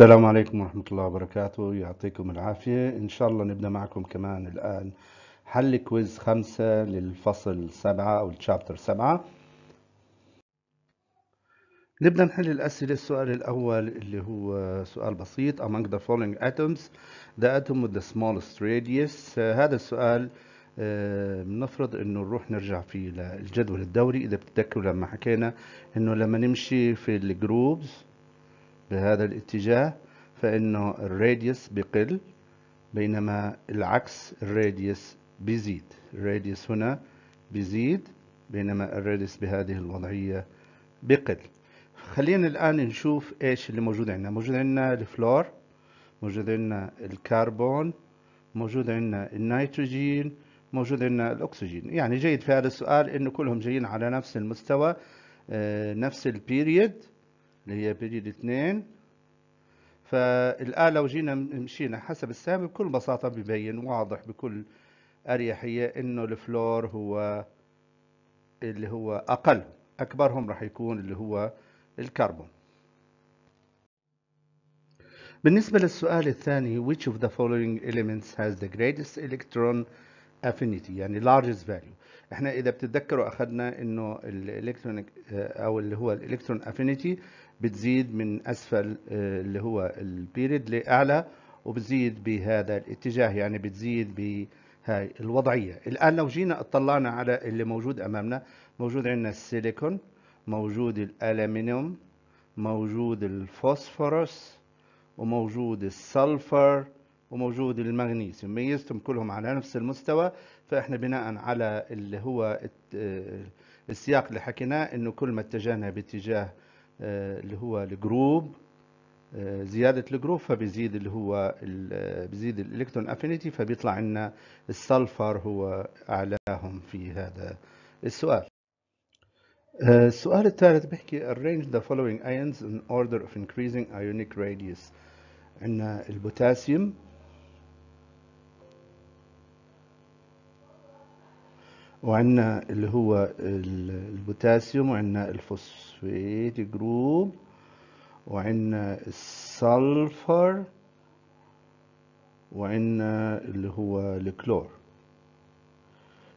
السلام عليكم ورحمة الله وبركاته يعطيكم العافية إن شاء الله نبدأ معكم كمان الآن حل كويز خمسة للفصل سبعة أو الشابتر سبعة نبدأ نحل الأسئلة السؤال الأول اللي هو سؤال بسيط among the following atoms the atom with the smallest radius هذا السؤال آه، نفرض انه نروح نرجع فيه للجدول الدوري اذا بتتذكروا لما حكينا انه لما نمشي في الجروبز بهذا الاتجاه فإنه الراديوس بقل بينما العكس الراديوس بيزيد الراديوس هنا بيزيد بينما الراديوس بهذه الوضعية بقل خلينا الآن نشوف إيش اللي موجود عندنا موجود عندنا الفلور موجود عندنا الكربون موجود عندنا النيتروجين موجود عندنا الأكسجين يعني جيد في هذا السؤال إنه كلهم جايين على نفس المستوى آه، نفس البيريد اللي هي بريد اثنين فالآن لو جينا مشينا حسب السهم بكل بساطة ببين واضح بكل أريحية إنه الفلور هو اللي هو أقل أكبرهم راح يكون اللي هو الكربون بالنسبة للسؤال الثاني which of the following elements has the greatest electron affinity يعني largest value احنا اذا بتتذكروا اخذنا انه الالكترون آه، او اللي هو الالكترون افينيتي بتزيد من اسفل آه، اللي هو البيريد لاعلى وبتزيد بهذا الاتجاه يعني بتزيد بهاي الوضعيه الان لو جينا اطلعنا على اللي موجود امامنا موجود عندنا السيليكون موجود الالمنيوم موجود الفوسفورس وموجود السلفر وموجود المغنيسيوم ميزتهم كلهم على نفس المستوى فاحنا بناء على اللي هو آه، السياق اللي حكيناه انه كل ما اتجهنا باتجاه آه، اللي هو الجروب آه، زيادة الجروب فبيزيد اللي هو آه، بيزيد الالكترون افينيتي فبيطلع لنا السلفر هو اعلاهم في هذا السؤال السؤال الثالث بيحكي arrange the following ions in order of increasing ionic radius عندنا البوتاسيوم وعندنا اللي هو البوتاسيوم وعندنا الفوسفيت جروب وعندنا السلفر وعندنا اللي هو الكلور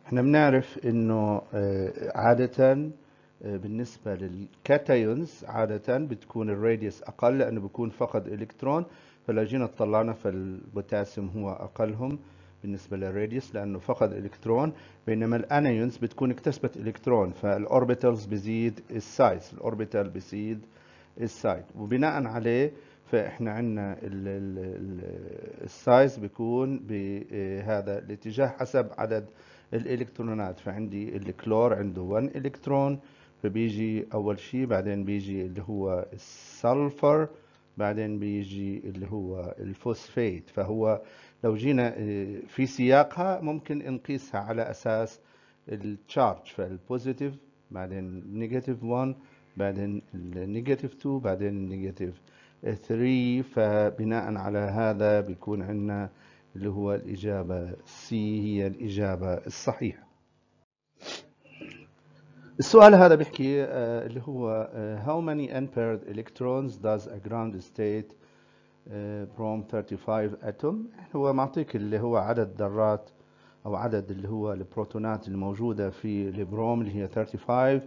احنا بنعرف انه آه، عادة آه، بالنسبة للكاتايونز عادة بتكون الراديوس اقل لانه بيكون فقد الكترون فلو جينا اطلعنا فالبوتاسيوم هو اقلهم بالنسبة للراديوس لأنه فقد إلكترون بينما الانيونز بتكون اكتسبت إلكترون فالأوربيتالز بزيد السايز الأوربيتال بزيد السايز وبناء عليه فإحنا عندنا السايز بيكون بهذا الاتجاه حسب عدد الإلكترونات فعندي الكلور عنده 1 إلكترون فبيجي أول شيء بعدين بيجي اللي هو السلفر بعدين بيجي اللي هو الفوسفيت فهو لو جينا آه، في سياقها ممكن نقيسها على أساس التشارج فالبوزيتيف بعدين نيجاتيف 1 بعدين النيجاتيف 2 بعدين النيجاتيف 3 فبناء على هذا بيكون عندنا اللي هو الإجابة C هي الإجابة الصحيحة السؤال هذا بيحكي آه، اللي هو آه، how many unpaired electrons does a ground state بروم 35 اتوم هو معطيك اللي هو عدد ذرات او عدد اللي هو البروتونات الموجوده في البروم اللي هي 35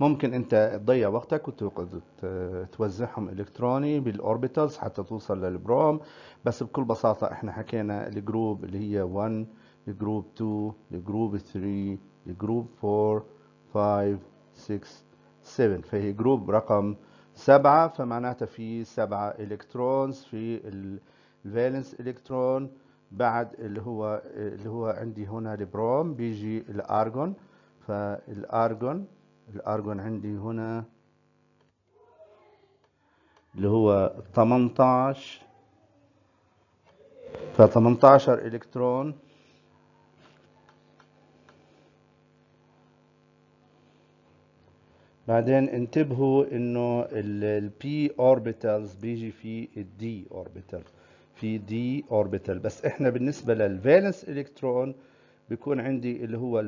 ممكن انت تضيع وقتك وتوزعهم الكتروني بالاوربيتالز حتى توصل للبروم بس بكل بساطه احنا حكينا الجروب اللي هي 1 الجروب 2 الجروب 3 الجروب 4 5 6 7 فهي جروب رقم سبعة فمعناتها في سبعة إلكترونز في الفالنس إلكترون بعد اللي هو اللي هو عندي هنا البروم بيجي الأرجون فالأرجون الأرجون عندي هنا اللي هو 18 ف 18 إلكترون بعدين انتبهوا انه البي اوربيتالز بيجي في الدي اوربيتال في دي اوربيتال بس احنا بالنسبه للفالنس الكترون بيكون عندي اللي هو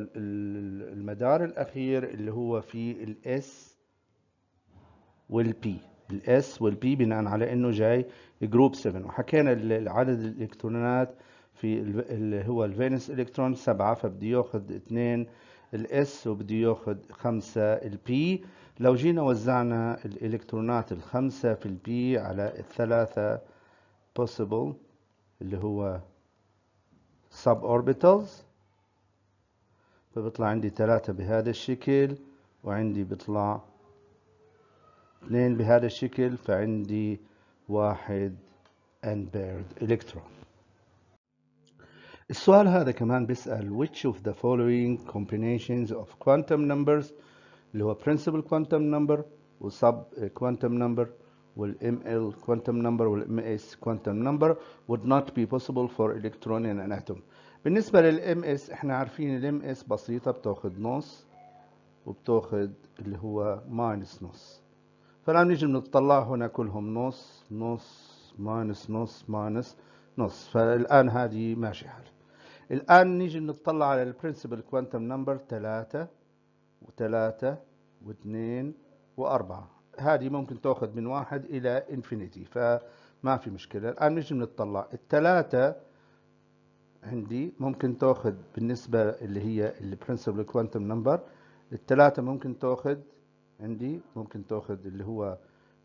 المدار الاخير اللي هو في الاس والبي الاس والبي بناء على انه جاي جروب 7 وحكينا عدد الالكترونات في اللي هو الفينس الكترون 7 فبده ياخذ 2 الاس وبده ياخذ 5 البي لو جينا وزعنا الالكترونات الخمسة في البي على الثلاثة possible اللي هو sub orbitals فبطلع عندي ثلاثة بهذا الشكل وعندي بطلع اثنين بهذا الشكل فعندي واحد unpaired electron السؤال هذا كمان بيسأل which of the following combinations of quantum numbers اللي هو principal quantum number sub quantum number وال ML quantum number وال MS quantum number would not be possible for electron and an atom بالنسبة لل MS احنا عارفين ال MS بسيطة بتاخد نص وبتاخد اللي هو minus نص فالآن نيجي بنطلع هنا كلهم نص نص minus نص minus نص فالآن هذه ماشي حالها الآن نيجي نطلع على البرنسبل كوانتم نمبر ثلاثة وثلاثة واثنين وأربعة هذه ممكن تأخذ من واحد إلى انفينيتي فما في مشكلة الآن نيجي نطلع الثلاثة عندي ممكن تأخذ بالنسبة اللي هي البرنسبل كوانتم نمبر الثلاثة ممكن تأخذ عندي ممكن تأخذ اللي هو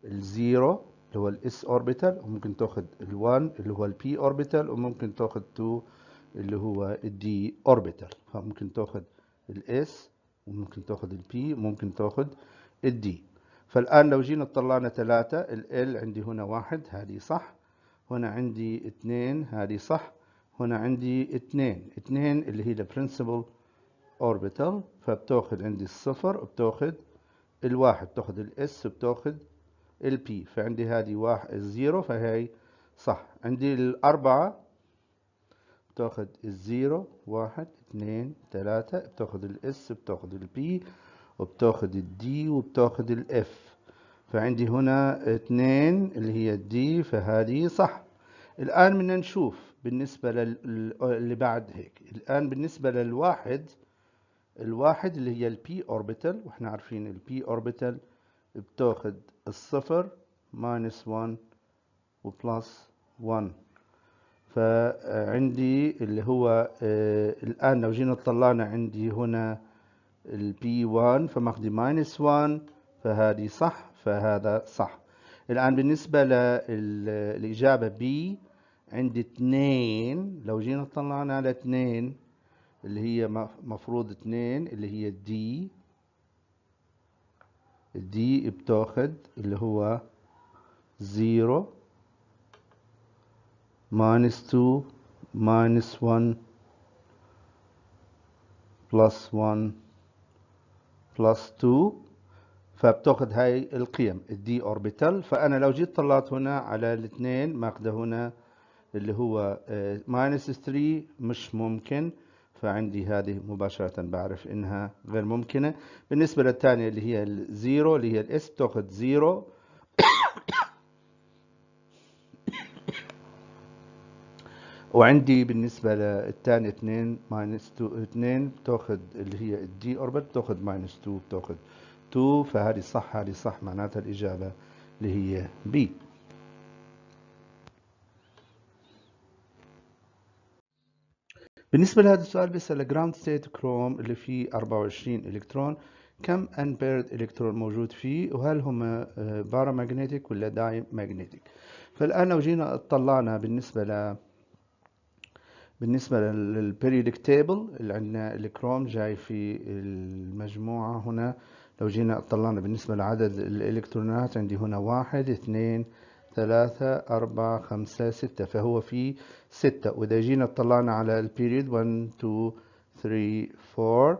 الزيرو اللي هو الاس اوربيتال وممكن تأخذ الـ 1 اللي هو البي اوربيتال وممكن تأخذ 2 اللي هو الدي اوربيتال فممكن تاخد الاس وممكن تاخد البي ممكن تاخد الدي فالآن لو جينا طلعنا ثلاثة ال عندي هنا واحد هذه صح هنا عندي اثنين هذه صح هنا عندي اثنين اثنين اللي هي البرنسبل اوربيتال فبتاخد عندي الصفر بتاخد الواحد بتاخد الاس بتاخد البي فعندي هذه واحد الزيرو فهي صح عندي الأربعة بتاخد الزيرو واحد اثنين ثلاثة بتاخد الاس بتاخذ البي وبتاخد الدي وبتاخد الاف فعندي هنا اثنين اللي هي الدي فهذه صح الآن بدنا نشوف بالنسبة اللي بعد هيك الآن بالنسبة للواحد الواحد اللي هي البي اوربيتال واحنا عارفين البي اوربيتال بتاخد الصفر ماينس 1 وبلس 1 فعندي اللي هو آه، الآن لو جينا طلعنا عندي هنا البي 1 فماخدي ماينس 1 فهذه صح فهذا صح الآن بالنسبة للإجابة بي عندي 2 لو جينا طلعنا على 2 اللي هي مفروض 2 اللي هي دي دي بتاخذ اللي هو 0 minus 2 minus 1 plus 1 plus 2 فبتاخد هاي القيم الدي اوربيتال فانا لو جيت طلعت هنا على الاثنين ماخذه هنا اللي هو آه، minus 3 مش ممكن فعندي هذه مباشرة بعرف انها غير ممكنة بالنسبة للثانية اللي هي الزيرو اللي هي الاس بتاخد زيرو وعندي بالنسبة للثاني 2 ماينس 2 2 بتاخذ اللي هي الدي اوربت بتاخذ ماينس 2 بتاخذ 2 فهذه صح هذه صح معناتها الإجابة اللي هي بي بالنسبة لهذا السؤال بيسأل جراوند ستيت كروم اللي فيه 24 إلكترون كم بيرد إلكترون موجود فيه وهل هم آه، بارامagnetic ولا ماجنتيك فالآن لو جينا اطلعنا بالنسبة ل بالنسبة للبيريودك تيبل اللي عندنا الكروم جاي في المجموعة هنا لو جينا اطلعنا بالنسبة لعدد الإلكترونات عندي هنا واحد اثنين ثلاثة أربعة خمسة ستة فهو في ستة وإذا جينا اطلعنا على البيريود 1 2 3 4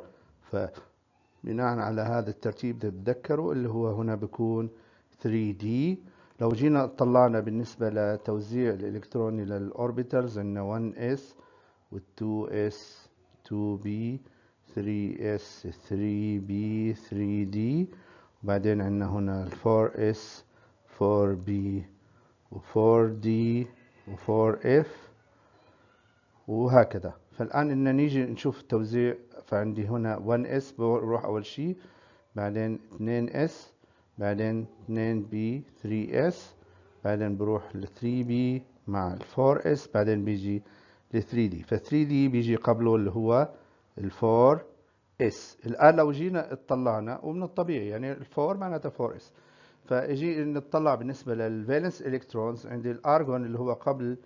فبناء على هذا الترتيب تتذكروا اللي هو هنا بكون 3D لو جينا اطلعنا بالنسبة لتوزيع الإلكتروني للاوربيترز عندنا 1S 2 اس 2 بي 3 اس 3 بي 3 دي وبعدين عندنا هنا 4 اس 4 بي و4 دي و4 اف وهكذا فالآن إننا نيجي نشوف التوزيع فعندي هنا 1 اس بروح أول شيء بعدين 2 اس بعدين 2 بي 3 اس بعدين بروح ل 3 بي مع 4 اس بعدين بيجي ل 3 دي ف 3 دي بيجي قبله اللي هو ال 4 اس الان لو جينا اطلعنا ومن الطبيعي يعني ال 4 معناتها 4 اس فاجي نطلع بالنسبه للفالنس الكترونز عندي الارجون اللي هو قبل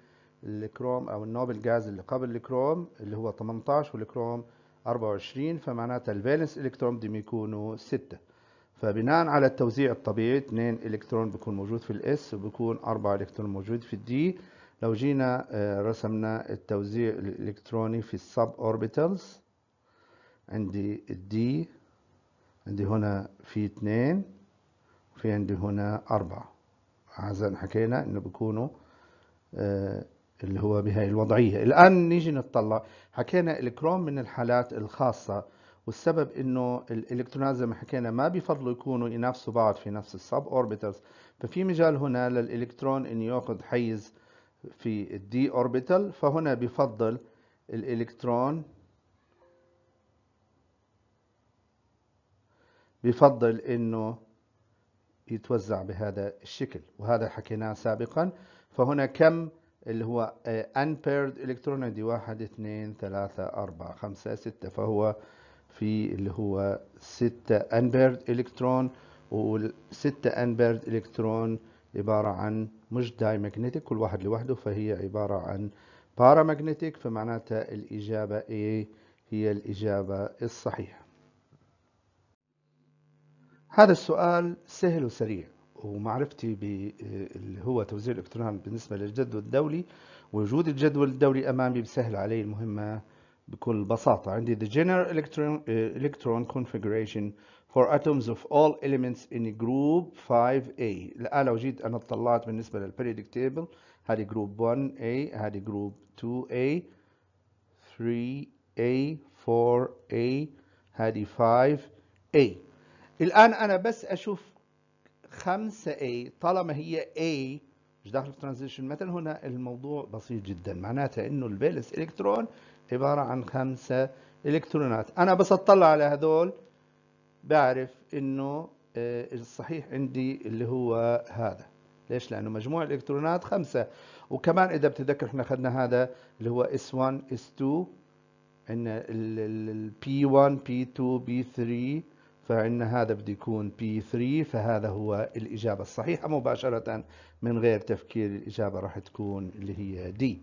الكروم او النوبل جاز اللي قبل الكروم اللي هو 18 والكروم 24 فمعناتها الفالنس الكترون بدهم يكونوا 6 فبناء على التوزيع الطبيعي 2 الكترون بيكون موجود في الاس وبكون 4 الكترون موجود في الدي لو جينا آه، رسمنا التوزيع الإلكتروني في السب أوربيتالز عندي الدي عندي هنا في اتنين وفي عندي هنا أربعة عزا حكينا إنه بيكونوا آه، اللي هو بهاي الوضعية الآن نيجي نطلع حكينا الكروم من الحالات الخاصة والسبب انه الالكترونات زي ما حكينا ما بيفضلوا يكونوا ينافسوا بعض في نفس السب اوربيتالز ففي مجال هنا للالكترون انه ياخذ حيز في الدي اوربيتال فهنا بفضل الالكترون بفضل انه يتوزع بهذا الشكل وهذا حكيناه سابقا فهنا كم اللي هو ان بيرد الكترون عندي واحد اثنين ثلاثة أربعة خمسة ستة فهو في اللي هو ستة ان بيرد الكترون والستة ان بيرد الكترون عبارة عن مش دايماجنتيك كل واحد لوحده فهي عبارة عن باراماجنتيك فمعناتها الإجابة A هي الإجابة الصحيحة هذا السؤال سهل وسريع ومعرفتي اللي هو توزيع الإلكترونات بالنسبة للجدول الدولي وجود الجدول الدولي أمامي بسهل علي المهمة بكل بساطة عندي the general electron, uh, electron configuration for atoms of all elements in group 5A الآن لو جيت أنا طلعت بالنسبة periodic table هذه group 1A هذه group 2A 3A 4A هذه 5A الآن أنا بس أشوف 5A طالما هي A مش داخل في ترانزيشن مثلا هنا الموضوع بسيط جدا معناته انه الفيلس الكترون عباره عن خمسه الكترونات انا بس اطلع على هذول بعرف انه آه، الصحيح عندي اللي هو هذا ليش لانه مجموع الالكترونات خمسه وكمان اذا بتتذكر احنا اخذنا هذا اللي هو S1 S2 عندنا ال P1 P2 P3 فإن هذا بده يكون P3 فهذا هو الإجابة الصحيحة مباشرة من غير تفكير الإجابة راح تكون اللي هي D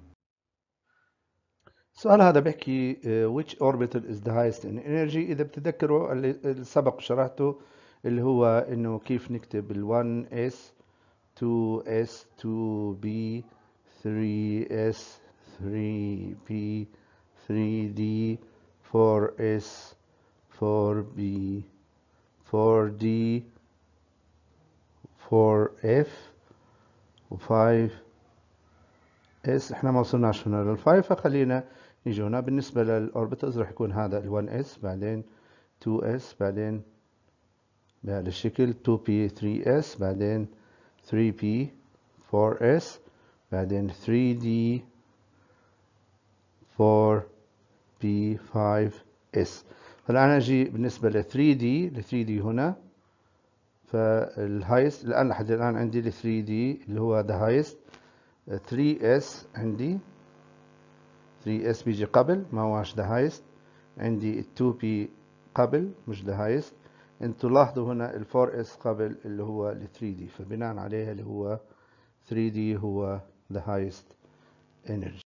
السؤال هذا بحكي آه، which orbital is the highest in energy إذا بتتذكروا اللي سبق شرحته اللي هو إنه كيف نكتب ال 1s 2s 2b 3s 3p 3d 4s 4b 4 D 4 F و5 اس احنا ما وصلناش هنا لل5 فخلينا نيجي هنا بالنسبة للأوربيتالز راح يكون هذا ال1 اس بعدين 2 اس بعدين بهذا الشكل 2 بي 3 اس بعدين 3 بي 4 اس بعدين 3 دي 4 بي 5 اس فالآن أجي بالنسبة ل 3 دي ل 3 دي هنا فالهايست الآن لحد الآن عندي ال 3 دي اللي هو ذا هايست 3 اس عندي 3 اس بيجي قبل ما هواش ذا هايست عندي ال 2 بي قبل مش ذا هايست انتوا لاحظوا هنا ال 4 اس قبل اللي هو ال 3 دي فبناء عليها اللي هو 3 دي هو the highest energy